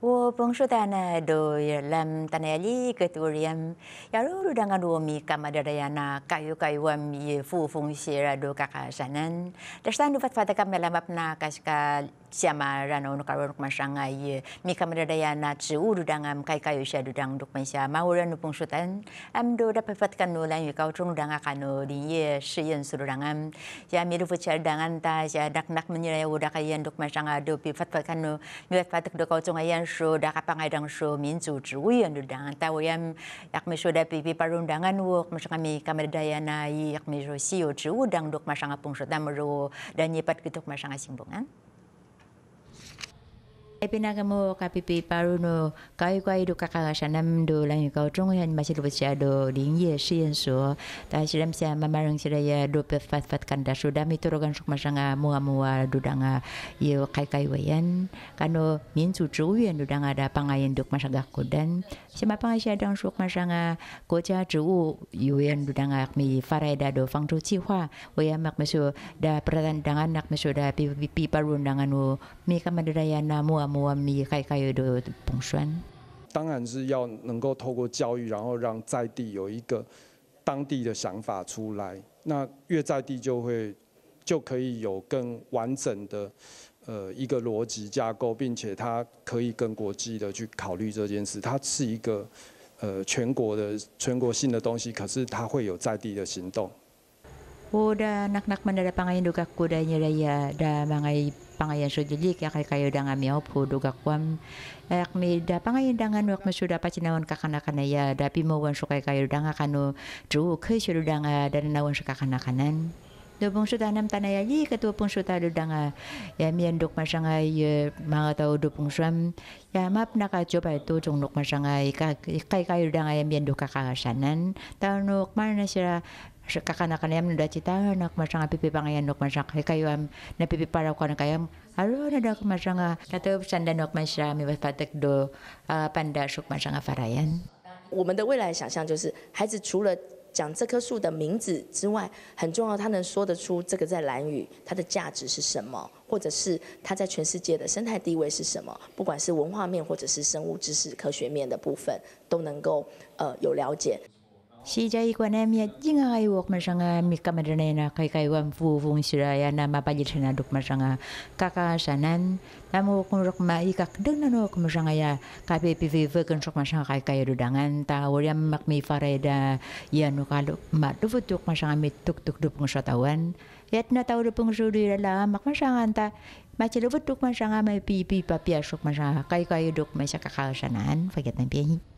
do tana Wopongshutana ya doyelam tanayali keturiam mi dangan womi na kayu kayu ye fu fung shira do kakasanan fat dufat fata melamap na kaska siama rana unu shanga ye mi na tsi uru mi kai kayu shadu dang ma mansha mahura nupungshutan am do dapat fat kan lan yu kau trung danga kano dinye shiyen su rudanga ya mi rufu char dangan ta ya dak nak menyirai wudakayan duk mashangai do pi fat fat kano mi fat fat do kau so kapang pangadang so min so juwi dang ta yak mi so da pipi parundangan wok shang kami kamar daya nai yak mi so siyo wu dang dok shang ngapung so dan nyepat gitu shang ngasing bungan kai Ipinakamo kapipi paruno kaikuaidu kakagasanamdu langikau tungyan masilubusyado lingye siyenso tasiram sia mamarang do pe fat fat kanda sudami turogan masanga mua mua danga yo kai wayan kano min minsu do danga da pangayen duk masagaku dan pangai pangasya dang sukmasanga yu zuu do danga mi faraida do chi hua wayan mak mesu da peradan dangan nak mesu da pi paru parun danganu mi kamadaya mua 当然是要能够透过教育，然后让在地有一个当地的想法出来。那越在地就会就可以有更完整的呃一个逻辑架构，并且它可以更国际的去考虑这件事。它是一个呃全国的全国性的东西，可是它会有在地的行动。Oda naknak mandala duga kuda kudanya daya da mangay so jeli ya kay kayo udang ngami opo duga kwam yak mi da pangayan dangan wak masuda pacinawan kakana ya da pimawan sukai kayo danga kanu tru kay suru danga dan nawan sukakana pung Dobong suta nam tanayali ketua pung suta a ya, ya mian dok masangai ya, mga tao dopung suam ya map coba itu cung dok masangai kai kai a ya mian dok kakakasanan tanok mana sira 我们的未来想象就是，孩子除了讲这棵树的名字之外，很重要，他能说得出这个在蓝语它的价值是什么，或者是它在全世界的生态地位是什么，不管是文化面或者是生物知识、科学面的部分，都能够呃有了解。Si jai kwa na miya jinga kai wok masanga mi kamadana na kai kai wam fu fung siraya na mapalit shana duk masanga kaka sanan namu kun rok ma ikak deng na no ma masanga ya pe pe ve kun sok masanga kai kai rudangan ta woriam mak mi fareda ya no kalu ma duk tuk masanga mi tuk tuk duk pung sotawan yat na tau duk pung suri la mak masanga ta ma cilu tuk masanga mai pipi papia sok masanga kai kai duk masaka kakasanan faget na pianyi